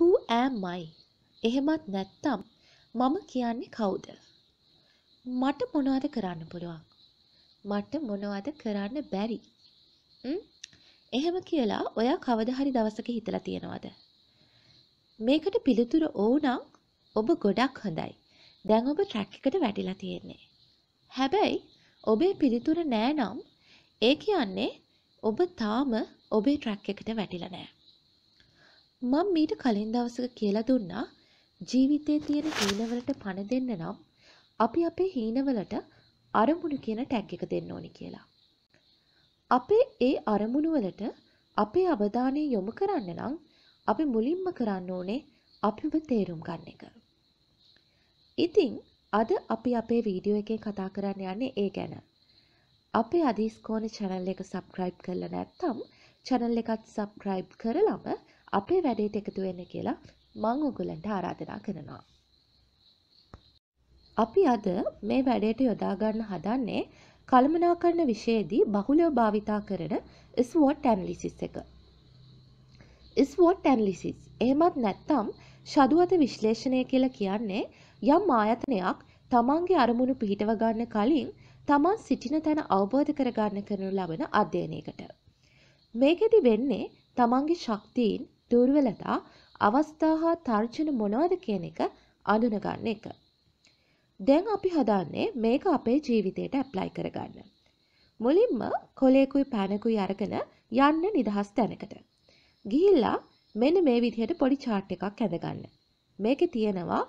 who am I? එහෙමත් නැත්තම් මම කියන්නේ කවුද? මට මොනවද කරන්න පුළුවන්? මට මොනවද කරන්න බැරි? එහෙම කියලා ඔයා කවදා හරි දවසක හිතලා තියනවද? මේකට පිළිතුර ඕනම් ඔබ ගොඩක් හොඳයි. දැන් ඔබ ට්‍රැක් එකට වැටිලා තියෙන්නේ. හැබැයි ඔබේ පිළිතුර නෑ නම් ඒ කියන්නේ ඔබ තාම ඔබේ ට්‍රැක් එකට වැටිලා නෑ. මම මීට කලින් දවසක කියලා දුන්නා ජීවිතේ තියෙන හීනවලට පණ දෙන්න නම් අපි අපේ හීනවලට අරමුණු කියන ටැග් එක දෙන්න ඕනි කියලා. අපේ ඒ අරමුණු වලට අපේ අවධානය යොමු කරන්න නම් අපි මුලින්ම කරන්න ඕනේ අපිව තේරුම් ගන්න එක. ඉතින් අද අපි අපේ වීඩියෝ එකේ කතා කරන්න යන්නේ ඒ ගැන. අපේ අදීස්කෝන channel එක subscribe කරලා නැත්නම් channel එකත් subscribe කරලම අපේ වැඩේට එකතු වෙන්න කියලා මං උගලන්ට ආරාධනා කරනවා. අපි අද මේ වැඩේට යොදාගන්න හදන්නේ කළමනාකරණ විෂයේදී බහුලව භාවිතා කරන ස්වොට් ඇනලිසිස් එක. ස්වොට් ඇනලිසිස් එහෙමත් නැත්නම් ශදුවත විශ්ලේෂණය කියලා කියන්නේ යම් ආයතනයක් තමන්ගේ අරමුණු පිහිටව ගන්න කලින් තමන් සිටින තැන අවබෝධ කරගන්න කරනු ලබන අධ්‍යයනයකට. මේකෙදි වෙන්නේ තමන්ගේ ශක්තියින් දුර්වලතා අවස්ථා හා තර්ජන මොනවද කියන එක අඳුනගන්න එක. දැන් අපි හදන්නේ මේක අපේ ජීවිතයට ඇප්ලයි කරගන්න. මුලින්ම කොලේකුයි පැනකුයි අරගෙන යන්න නිදහස් තැනකට. ගිහිල්ලා මෙන්න මේ විදිහට පොඩි chart එකක් ඇඳගන්න. මේකේ තියෙනවා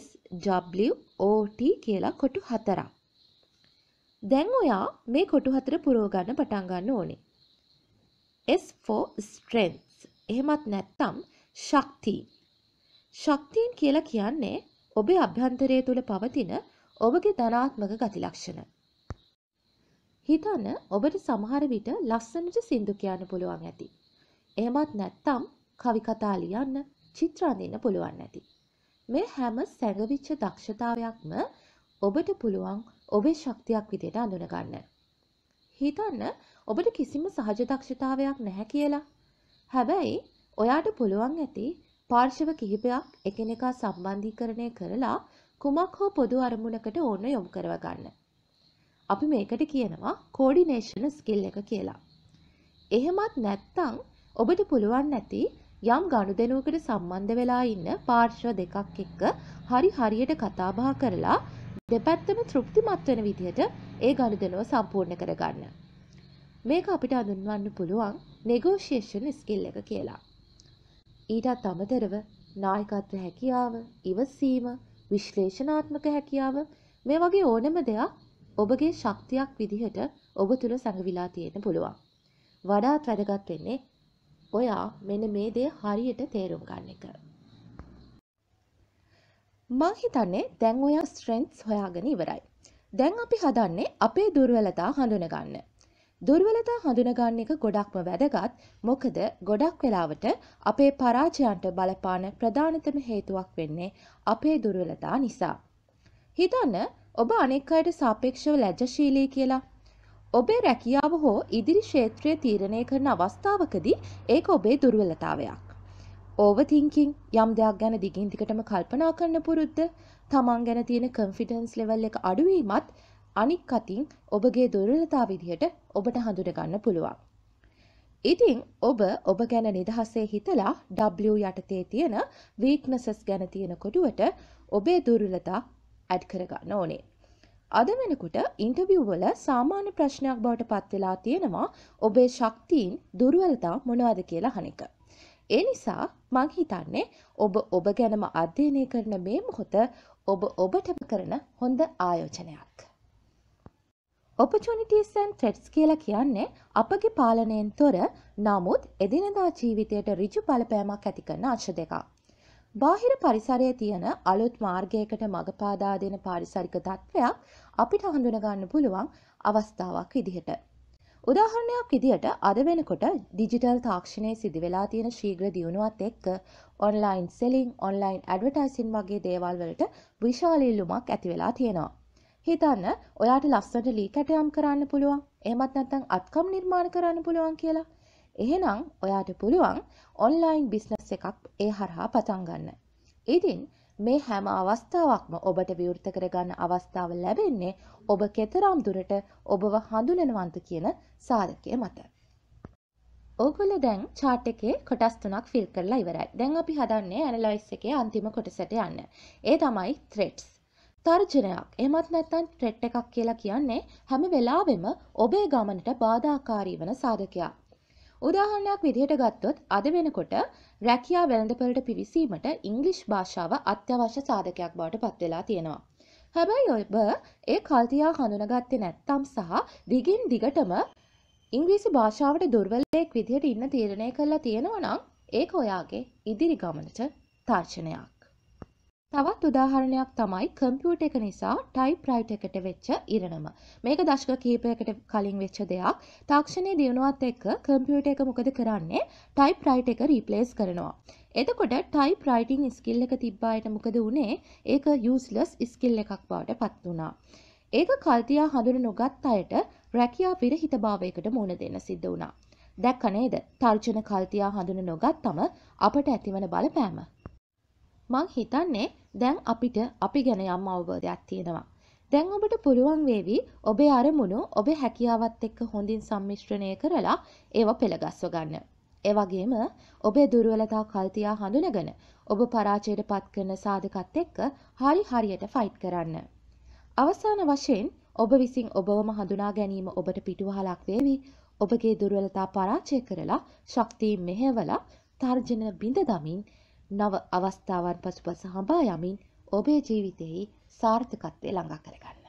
S W O T කියලා කොටු හතරක්. දැන් ඔයා මේ කොටු හතර පුරව ගන්න පටන් ගන්න ඕනේ. S for strength එහෙමත් නැත්නම් ශක්තියින්. ශක්තියින් කියලා කියන්නේ ඔබේ අභ්‍යන්තරය තුළ පවතින ඔබගේ ධනාත්මක ගති ලක්ෂණ. හිතන්න ඔබට සමහර විට ලස්සනට සින්දු කියන්න පුළුවන් ඇති. එහෙමත් නැත්නම් කවි කතා ලියන්න, චිත්‍ර අඳින්න පුළුවන් ඇති. මේ හැම සැඟවිච්ච දක්ෂතාවයක්ම ඔබට පුළුවන් ඔබේ ශක්තියක් විදියට අඳුනගන්න. හිතන්න ඔබට කිසිම සහජ දක්ෂතාවයක් නැහැ කියලා. හැබැයි ඔයාට පුළුවන් ඇති පාර්ශව කිහිපයක් එකිනෙකා සම්බන්ධීකරණය කරලා කුමක් හෝ පොදු අරමුණකට ඕන යොමු කරව ගන්න. අපි මේකට කියනවා කෝඩිනේෂන ස්කිල් එක කියලා. එහෙමත් නැත්තං ඔබට පුළුවන් නැති යම් ගණුදෙනුවකට සම්බන්ධ වෙලා ඉන්න පාර්ශ්ව දෙකක් එක්ක හරි හරියට කතාබහ කරලා දෙපැත්තම තෘප්තිමත් වෙන විදිහට ඒ ගණුදෙනුව සම්පූර්ණ කරගන්න. මේක අපිට අඳුන්වන්න පුළුවන් නෙගෝෂියේෂන් ස්කිල් එක කියලා. ඊටත් අමතරව නායකත්ව හැකියාව, ඉවසීම, විශ්ලේෂණාත්මක හැකියාව මේ වගේ ඕනම දෙයක් ඔබගේ ශක්තියක් විදිහට ඔබ තුල සැඟවිලා තියෙන්න පුළුවන්. වඩාත් වැදගත් වෙන්නේ ඔයා මෙන්න මේ දේ හරියට තේරුම් ගන්න එක. මං හිතන්නේ දැන් ඔයා ස්ට්‍රෙන්ත්ස් හොයාගෙන ඉවරයි. දැන් අපි හදන්නේ අපේ දුර්වලතා හඳුනගන්න. දුර්වලතා හඳුනගන්න එක ගොඩක්ම වැදගත් මොකද ගොඩක් වෙලාවට අපේ පරාජයන්ට බලපාන ප්‍රධානතම හේතුවක් වෙන්නේ අපේ දුර්වලතා නිසා. හිතන්න ඔබ අනෙක් අයට සාපේක්ෂව ලැජ්ජශීලී කියලා. ඔබේ රැකියාව හෝ ඉදිරි ක්ෂේත්‍රය තීරණය කරන අවස්ථාවකදී ඒක ඔබේ දුර්වලතාවයක්. ඕවතිංකින් යම් දෙයක් ගැන දිගින් දිගටම කල්පනා කරන්න පුරුද්ද තමන් ගැන තියෙන කන්ෆිඩන්ස් ලෙවල් එක අඩුවීමත් අනික් අතින් ඔබගේ දුර්වලතා විදිහට ඔබට හඳුනගන්න පුළුවන්. ඉතින් ඔබ ඔබ ගැන නිදහසේ හිතලා W යටතේ තියෙන වීක්නසස් ගැන තියෙන කොටුවට ඔබේ දුර්වලතා ඇඩ් කරගන්න ඕනේ. අද වෙනකොට ඉන්ටවිව් වල සාමාන්‍ය ප්‍රශ්නයක් බවට පත් වෙලා තියෙනවා ඔබේ ශක්තියින් දුර්වලතා මොනවද කියලා අහන එක. ඒ නිසා මං හිතන්නේ ඔබ ඔබ ගැනම අධ්‍යයනය කරන මේ මොහොත ඔබ ඔබට කරන හොඳ ආයෝජනයක්. ඔපචුනිටස් ඇන් ට්‍රෙට්ස් කියලා කියන්නේ අපගේ පාලනයෙන් තොර නමුත් එදිනදා ජීවිතයට රිජු පලපෑමක් ඇති කරන අංශ දෙකක්. බාහිර පරිසරයේ තියෙන අලුත් මාර්ගයකට මඟපාදා දෙන පාරිසරික තත්ත්වයක් අපිට හඳුනගන්න පුළුවන් අවස්ථාවක් විදිහට. උදාහරණයක් විදිහට අද වෙනකොට ඩිජිටල් තාක්ෂණයේ සිදුවෙලා තියෙන ශීඝ්‍ර දියුණුවත් එක්ක ඔන්ලයින් සෙලිං ඔන්ලයින් ඇඩවර්ටයිසින් වගේ දේවල් වලට විශාල ඉල්ලුමක් ඇති වෙලා තියෙනවා. හිතන්න ඔයාට ලස්සට ලී කැටයම් කරන්න පුළුවන් එහමත් නැත්තං අත්කම් නිර්මාණ කරන්න පුළුවන් කියලා. එහෙනම් ඔයාට පුළුවන් ඔන්ලයින් බිස්නස් එකක් ඒ හරහා පටන්ගන්න. ඉතින් මේ හැම අවස්ථාවක්ම ඔබට විවෘත කරගන්න අවස්ථාව ලැබෙන්නේ ඔබ කෙතරම් දුරට ඔබව හඳුනනවන්ත කියන සාධකය මත. ඕගොල දැන් චාට් එකේ කොටස් තුනක් ෆිල් කරලා ඉවරයි. දැන් අපි හදන්නේ ඇනලයිස් එකේ අන්තිම කොටසට යන්න. ඒ තමයි threads. තර්ජනයක් එමත් නැත්තන් ට්‍රෙට් එකක් කියලා කියන්නේ හැම වෙලාවෙම ඔබේ ගමනට බාධාකාරී වන සාධකයක්. උදාහරණයක් විදිහට ගත්තොත් අද වෙනකොට රැකියා වෙළඳපළට පිවිසීමට ඉංග්ලිෂ් භාෂාව අත්‍යවශ්‍ය සාධකයක් බවට පත් වෙලා තියෙනවා. හැබැයි ඔබ ඒ කල්තියා හඳුනගත්තේ නැත්තම් සහ දිගින් දිගටම ඉංග්‍රීසි භාෂාවට දුර්වලයෙක් විදිහට ඉන්න තීරණය කරලා තියෙනවා නම් ඒක ඔයාගේ ඉදිරි ගමනට තර්ජනයක්. තවත් උදාහරණයක් තමයි කම්පියුටර් එක නිසා ටයිප් රයිට් එකට වෙච්ච ඉරණම. මේක දශක කිහිපයකට කලින් වෙච්ච දෙයක්. තාක්ෂණයේ දියුණුවත් එක්ක කම්පියුටර් එක මොකද කරන්නේ? ටයිප් රයිට් එක රීප්ලේස් කරනවා. එතකොට ටයිප් රයිටින් ස්කිල් එක තිබ්බ අයට මොකද වුනේ? ඒක යූස්ලස් ස්කිල් එකක් බවට පත් වුණා. ඒක කල්තියා හඳුන නොගත් අයට රැකියා විරහිතභාවයකට මුණ දෙන්න සිද්ධ වුණා. දැක්ක නේද? තර්ජන කල්තියා හඳුන නොගත්තම අපට ඇතිවන බලපෑම. මං හිතන්නේ දැන් අපිට අපි ගැන යම් අවබෝධයක් තියෙනවා. දැන් ඔබට පුළුවන් වේවි ඔබේ අරමුණු ඔබේ හැකියාවත් එක්ක හොඳින් සම්මිශ්‍රණය කරලා ඒව පෙළගස්ව ගන්න. ඒ වගේම ඔබේ දුර්වලතා කල්තියා හඳුනගෙන ඔබ පරාජයට පත් කරන සාධකත් එක්ක හරි හරියට ෆයිට් කරන්න. අවසාන වශයෙන් ඔබ විසින් ඔබවම හඳුනා ගැනීම ඔබට පිටුවහලක් වේවි. ඔබගේ දුර්වලතා පරාජය කරලා ශක්තිය මෙහෙවලා තර්ජන බිඳ දමින් නව අවස්ථාවන් පසුපස හඹා යමින් ඔබේ ජීවිතෙහි සාර්ථකත්වය ළඟා කරගන්න.